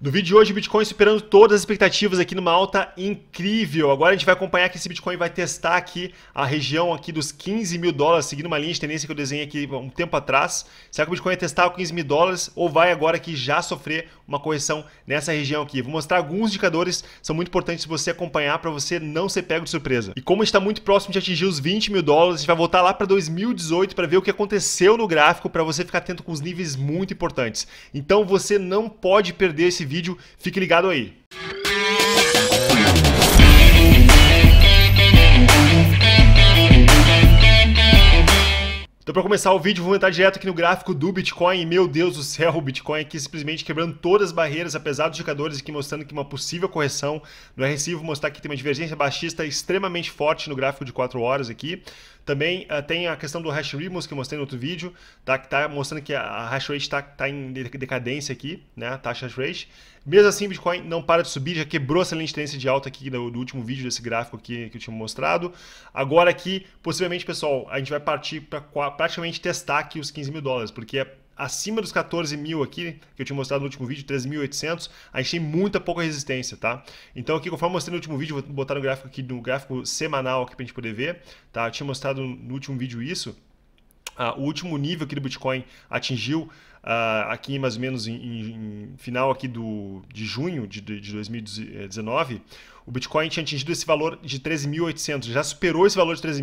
No vídeo de hoje, o Bitcoin superando todas as expectativas aqui numa alta incrível. Agora a gente vai acompanhar que esse Bitcoin vai testar aqui a região aqui dos 15 mil dólares, seguindo uma linha de tendência que eu desenhei aqui um tempo atrás. Será que o Bitcoin vai testar o 15 mil dólares ou vai agora aqui já sofrer uma correção nessa região aqui? Vou mostrar alguns indicadores, são muito importantes você acompanhar para você não ser pego de surpresa. E como está muito próximo de atingir os 20 mil dólares, a gente vai voltar lá para 2018 para ver o que aconteceu no gráfico, para você ficar atento com os níveis muito importantes. Então você não pode perder esse vídeo. Fique ligado aí. Então, para começar o vídeo, vou entrar direto aqui no gráfico do Bitcoin. Meu Deus do céu, o Bitcoin aqui simplesmente quebrando todas as barreiras, apesar dos indicadores aqui mostrando que uma possível correção no é RSI. Vou mostrar que tem uma divergência baixista extremamente forte no gráfico de 4 horas aqui. Também uh, tem a questão do hash remove que eu mostrei no outro vídeo, tá? que está mostrando que a hash rate está tá em decadência aqui, né? a taxa hash rate. Mesmo assim, Bitcoin não para de subir, já quebrou essa linha de tendência de alta aqui do, do, último vídeo, desse gráfico aqui que eu tinha mostrado. Agora aqui, possivelmente, pessoal, a gente vai partir para praticamente testar aqui os 15 mil dólares, porque é acima dos 14 mil aqui, que eu tinha mostrado no último vídeo, 3.800, a gente tem muita pouca resistência, tá? Então aqui, conforme eu mostrei no último vídeo, vou botar no gráfico aqui, no gráfico semanal aqui pra gente poder ver, tá? Eu tinha mostrado no último vídeo isso, ah, o último nível que o Bitcoin atingiu ah, aqui mais ou menos em, em, final aqui do, de junho de, de 2019, o Bitcoin tinha atingido esse valor de 13.800, já superou esse valor de 13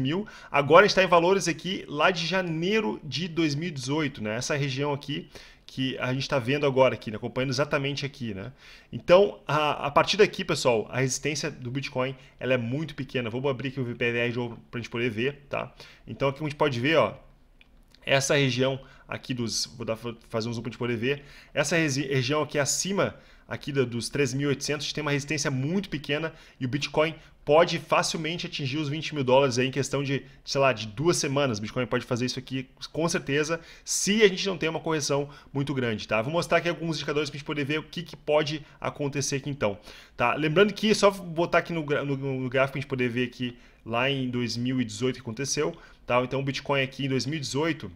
agora está em valores aqui lá de janeiro de 2018, né? essa região aqui que a gente está vendo agora aqui, né? acompanhando exatamente aqui. Né? Então, a, a, partir daqui, pessoal, a resistência do Bitcoin ela é muito pequena. Vamos abrir aqui o VPVR para a gente poder ver. Tá? Então, aqui a gente pode ver, ó, essa região aqui dos. Vou dar, fazer um zoom para gente poder ver. Essa região aqui acima aqui dos 3.800 tem uma resistência muito pequena e o Bitcoin pode facilmente atingir os 20 mil dólares aí em questão de, sei lá, de duas semanas. O Bitcoin pode fazer isso aqui com certeza, se a gente não tem uma correção muito grande, tá? Vou mostrar aqui alguns indicadores para a gente poder ver o que, que, pode acontecer aqui então, tá? Lembrando que, só botar aqui no, no, no gráfico para a gente poder ver aqui lá em 2018 que aconteceu, tá? Então o Bitcoin aqui em 2018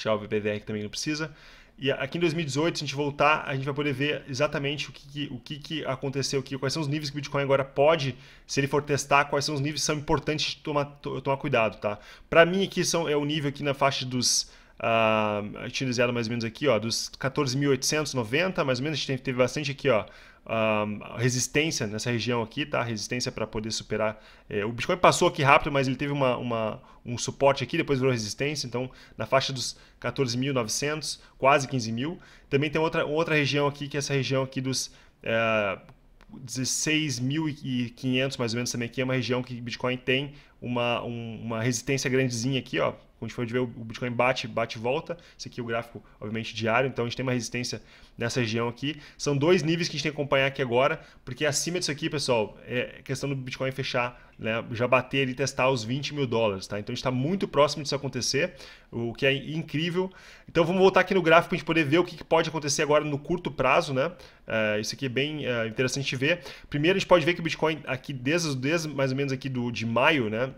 tirar o VPVR que também não precisa. E aqui em 2018, se a gente voltar, a gente vai poder ver exatamente o que, o que, que aconteceu aqui, quais são os níveis que o Bitcoin agora pode, se ele for testar, quais são os níveis que são importantes de tomar, tomar cuidado, tá? Para mim aqui são, é o nível aqui na faixa dos Uh, ah, utilizado mais ou menos aqui, ó, dos 14.890, mais ou menos, a gente teve bastante aqui, ó, um, ah, resistência nessa região aqui, tá? Resistência para poder superar. É, o Bitcoin passou aqui rápido, mas ele teve uma, uma, um suporte aqui, depois virou resistência, então na faixa dos 14.900, quase 15.000. mil. Também tem outra, outra região aqui, que é essa região aqui dos. É, eh, 16.500 mais ou menos também aqui é uma região que Bitcoin tem uma, um, uma resistência grandezinha aqui, ó. a gente pode ver, o Bitcoin bate, bate e volta. Esse aqui é o gráfico, obviamente, diário. Então, a gente tem uma resistência nessa região aqui. São dois níveis que a gente tem que acompanhar aqui agora, porque acima disso aqui, pessoal, é questão do Bitcoin fechar, né? já bater e testar os 20 mil dólares. Tá? Então, a gente está muito próximo disso acontecer, o que é incrível. Então, vamos voltar aqui no gráfico para a gente poder ver o que pode acontecer agora no curto prazo. né? Uh, isso aqui é bem uh, interessante ver. Primeiro, a gente pode ver que o Bitcoin aqui, desde, desde mais ou menos aqui do, de maio, né?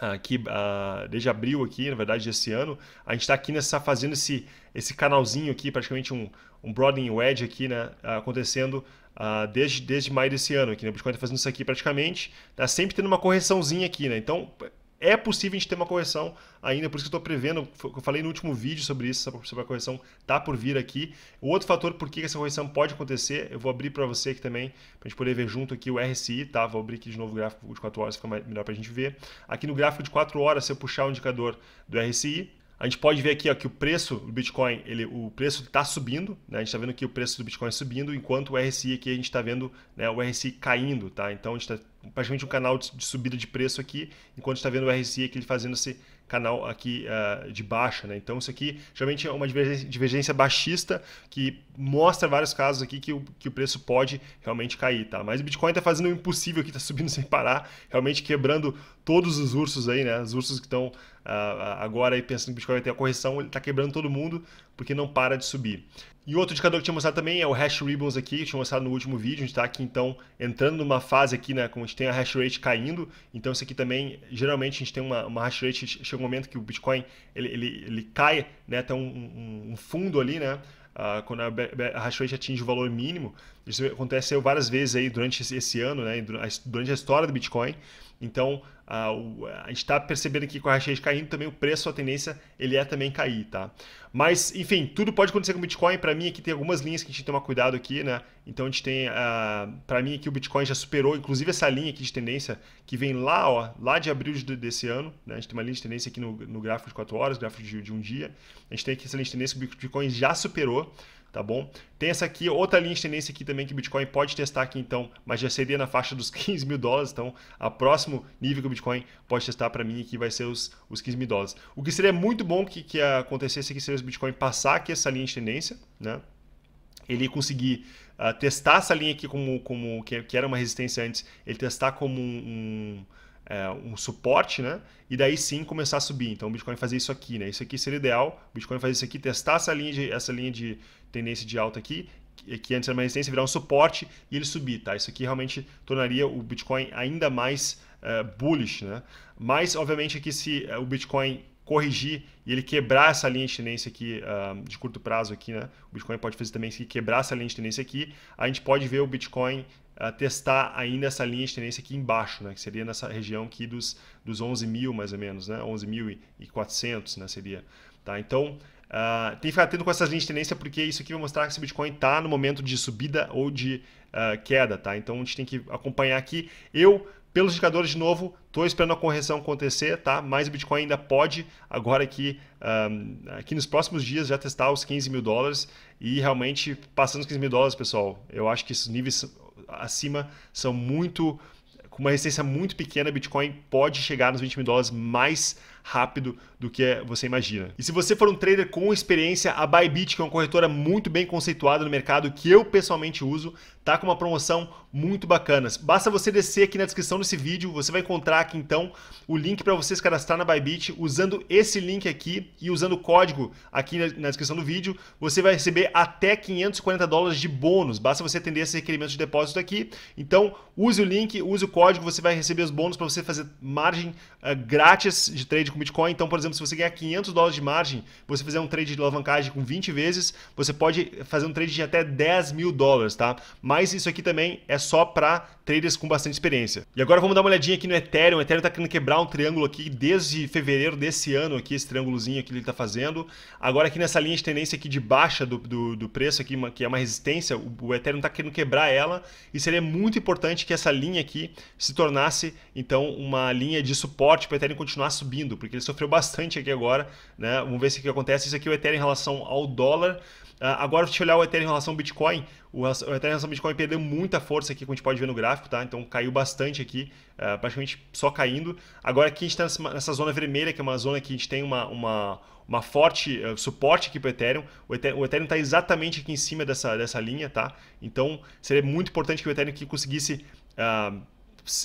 aqui uh, desde abril aqui, na verdade, desse ano. A gente está aqui nessa fazendo esse esse canalzinho aqui, praticamente um, um broadening wedge aqui, né, ah, acontecendo uh, desde desde maio desse ano aqui, né? O Bitcoin está fazendo isso aqui praticamente, está sempre tendo uma correçãozinha aqui, né? Então, é possível a gente ter uma correção ainda, por isso que eu estou prevendo, eu falei no último vídeo sobre isso, sobre a correção tá por vir aqui. O outro fator por que essa correção pode acontecer, eu vou abrir para você aqui também, para a gente poder ver junto aqui o RSI, tá? Vou abrir aqui de novo o gráfico de 4 horas, fica melhor para a gente ver. Aqui no gráfico de 4 horas, se eu puxar o indicador do RSI, a gente pode ver aqui ó, que o preço do Bitcoin, ele, o preço está subindo, né? a gente está vendo que o preço do Bitcoin subindo, enquanto o RSI aqui a gente está vendo né, o RSI caindo, tá? Então a gente está praticamente um canal de, subida de preço aqui, enquanto está vendo o RSI aqui fazendo esse canal aqui uh, de baixa, né? Então isso aqui geralmente é uma divergência, divergência baixista que mostra vários casos aqui que o, que o preço pode realmente cair, tá? Mas o Bitcoin está fazendo o impossível aqui, está subindo sem parar, realmente quebrando todos os ursos aí, né? Os ursos que estão ah, ah, agora aí pensando que o Bitcoin vai ter a correção, ele está quebrando todo mundo porque não para de subir. E outro indicador que eu tinha mostrado também é o hash ribbons aqui, que eu tinha mostrado no último vídeo, a gente está aqui então entrando numa fase aqui, né, como a gente tem a hash rate caindo, então isso aqui também, geralmente a gente tem uma, uma hash rate, chega um momento que o Bitcoin ele, ele, ele cai, né, tem um, um, um fundo ali, né, uh, quando a hash rate atinge o valor mínimo, isso aconteceu várias vezes aí durante esse ano, né? durante a história do Bitcoin. Então, a, gente está percebendo aqui com a hash caindo também o preço, a tendência, ele é também cair, tá? Mas, enfim, tudo pode acontecer com o Bitcoin. Para mim, aqui tem algumas linhas que a gente tem que tomar cuidado aqui, né? Então, a gente tem, uh, ah, para mim, aqui o Bitcoin já superou, inclusive, essa linha aqui de tendência que vem lá, ó, lá de abril de, desse ano, né? A gente tem uma linha de tendência aqui no, no gráfico de 4 horas, gráfico de, de um dia. A gente tem aqui essa linha de tendência que o Bitcoin já superou tá bom? Tem essa aqui, outra linha de tendência aqui também que o Bitcoin pode testar aqui então, mas já seria na faixa dos 15 mil dólares, então a próximo nível que o Bitcoin pode testar para mim aqui vai ser os, os 15 mil dólares. O que seria muito bom que, que acontecesse aqui é seria o Bitcoin passar aqui essa linha de tendência, né? Ele conseguir uh, testar essa linha aqui como, como que, que, era uma resistência antes, ele testar como um, um é, um suporte, né? E daí sim começar a subir. Então o Bitcoin fazer isso aqui, né? Isso aqui seria ideal. O Bitcoin fazer isso aqui, testar essa linha de, essa linha de, tendência de alta aqui, que antes era uma resistência, virar um suporte e ele subir, tá? Isso aqui realmente tornaria o Bitcoin ainda mais uh, bullish, né? Mas, obviamente, aqui se uh, o Bitcoin corrigir e ele quebrar essa linha de tendência aqui uh, de curto prazo aqui, né? O Bitcoin pode fazer também se quebrar essa linha de tendência aqui, a gente pode ver o Bitcoin ah, testar ainda essa linha de tendência aqui embaixo, né? Que seria nessa região aqui dos, dos 11 mil, mais ou menos, né? 11.400, né? Seria, tá? Então, Uh, tem que ficar atento com essas linhas de tendência, porque isso aqui vai mostrar que esse Bitcoin está no momento de subida ou de uh, queda, tá? Então a gente tem que acompanhar aqui. Eu, pelos indicadores, de novo, estou esperando a correção acontecer, tá? Mas o Bitcoin ainda pode, agora aqui, um, ah, aqui nos próximos dias, já testar os 15 mil dólares. E realmente, passando os 15 mil dólares, pessoal, eu acho que esses níveis acima são muito com uma resistência muito pequena, Bitcoin pode chegar nos 20 mil dólares mais rápido do que você imagina. E se você for um trader com experiência, a Bybit, que é uma corretora muito bem conceituada no mercado, que eu pessoalmente uso, tá com uma promoção muito bacanas. Basta você descer aqui na descrição desse vídeo, você vai encontrar aqui então o link para você se cadastrar na Bybit usando esse link aqui e usando o código aqui na descrição do vídeo, você vai receber até 540 dólares de bônus. Basta você atender esse requerimento de depósito aqui. Então, use o link, use o código, você vai receber os bônus para você fazer margem uh, grátis de trade com Bitcoin. Então, por exemplo, se você ganhar 500 dólares de margem, você fizer um trade de alavancagem com 20 vezes, você pode fazer um trade de até 10 mil dólares, tá? Mas isso aqui também é só para traders com bastante experiência. E agora vamos dar uma olhadinha aqui no Ethereum. O Ethereum está querendo quebrar um triângulo aqui desde fevereiro desse ano, aqui, esse triângulozinho que ele está fazendo. Agora aqui nessa linha de tendência aqui de baixa do, do, do preço, aqui, que é uma resistência, o, o Ethereum está querendo quebrar ela e seria muito importante que essa linha aqui se tornasse, então, uma linha de suporte para o Ethereum continuar subindo, porque ele sofreu bastante aqui agora. Né? Vamos ver se o que acontece. Isso aqui é o Ethereum em relação ao dólar. Uh, agora, se eu olhar o Ethereum em relação ao Bitcoin. O, Ethereum relação Bitcoin perdeu muita força aqui, como a gente pode ver no gráfico, tá? Então caiu bastante aqui, uh, praticamente só caindo. Agora aqui a gente está nessa zona vermelha, que é uma zona que a gente tem uma, uma, uma forte uh, suporte aqui para o Ethereum. O Ethereum está exatamente aqui em cima dessa, dessa linha, tá? Então seria muito importante que o Ethereum aqui conseguisse... Uh,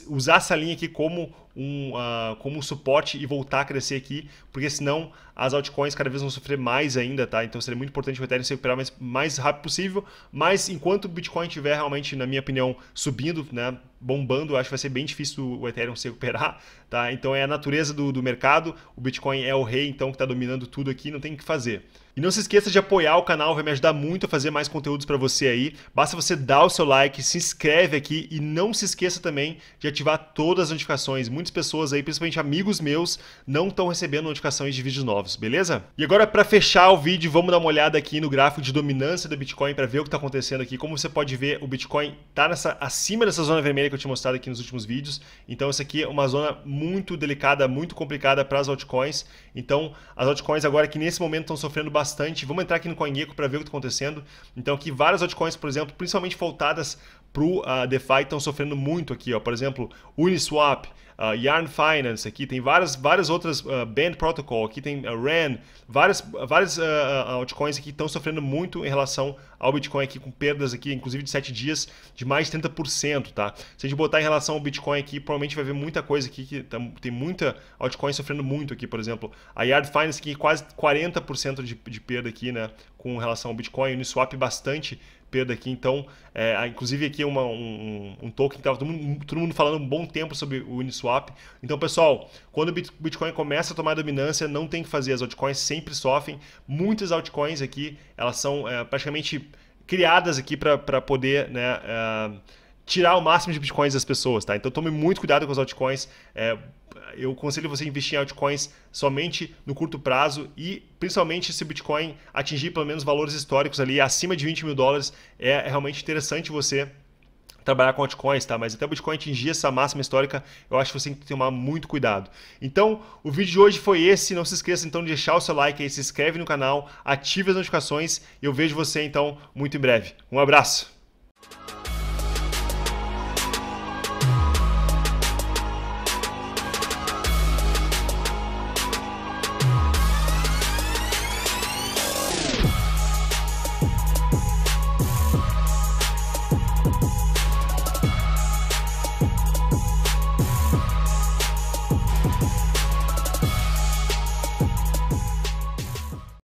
usar essa linha aqui como um, uh, como um suporte e voltar a crescer aqui, porque senão as altcoins cada vez vão sofrer mais ainda, tá? Então seria muito importante o Ethereum se recuperar mais, mais rápido possível, mas enquanto o Bitcoin estiver realmente, na minha opinião, subindo, né, bombando, acho que vai ser bem difícil o Ethereum se recuperar, tá? Então é a natureza do, do mercado, o Bitcoin é o rei, então, que está dominando tudo aqui, não tem o que fazer. E não se esqueça de apoiar o canal, vai me ajudar muito a fazer mais conteúdos para você aí. Basta você dar o seu like, se inscreve aqui e não se esqueça também de ativar todas as notificações. Muito muitas pessoas aí, principalmente amigos meus, não estão recebendo notificações de vídeos novos, beleza? E agora para fechar o vídeo, vamos dar uma olhada aqui no gráfico de dominância do Bitcoin para ver o que está acontecendo aqui. Como você pode ver, o Bitcoin está nessa, acima dessa zona vermelha que eu tinha mostrado aqui nos últimos vídeos. Então essa aqui é uma zona muito delicada, muito complicada para as altcoins. Então as altcoins agora que nesse momento estão sofrendo bastante. Vamos entrar aqui no CoinGecko para ver o que está acontecendo. Então aqui várias altcoins, por exemplo, principalmente voltadas para o uh, ah, DeFi estão sofrendo muito aqui. Ó. Por exemplo, Uniswap, uh, Yarn Finance aqui, tem várias, várias outras, uh, Band Protocol, aqui tem uh, ah, RAN, várias, várias altcoins aqui estão sofrendo muito em relação ao Bitcoin aqui, com perdas aqui, inclusive de 7 dias, de mais de 30%, tá? Se a gente botar em relação ao Bitcoin aqui, provavelmente vai ver muita coisa aqui, que tá, tem muita altcoin sofrendo muito aqui, por exemplo, a Yard Finance aqui, quase 40% de, de perda aqui, né, com relação ao Bitcoin, Uniswap bastante Pedro aqui, então, é, inclusive aqui é uma, um, um token que estava todo, todo mundo, falando um bom tempo sobre o Uniswap. Então, pessoal, quando o Bitcoin começa a tomar dominância, não tem que fazer, as altcoins sempre sofrem. Muitas altcoins aqui, elas são é, praticamente criadas aqui para poder, né, é, tirar o máximo de bitcoins das pessoas, tá? Então tome muito cuidado com os altcoins. É, eu aconselho você a investir em altcoins somente no curto prazo e principalmente se o Bitcoin atingir pelo menos valores históricos ali acima de 20 mil dólares, é realmente interessante você trabalhar com altcoins, tá? Mas até o Bitcoin atingir essa máxima histórica, eu acho que você tem que tomar muito cuidado. Então, o vídeo de hoje foi esse. Não se esqueça então de deixar o seu like aí, se inscreve no canal, ative as notificações e eu vejo você então muito em breve. Um abraço!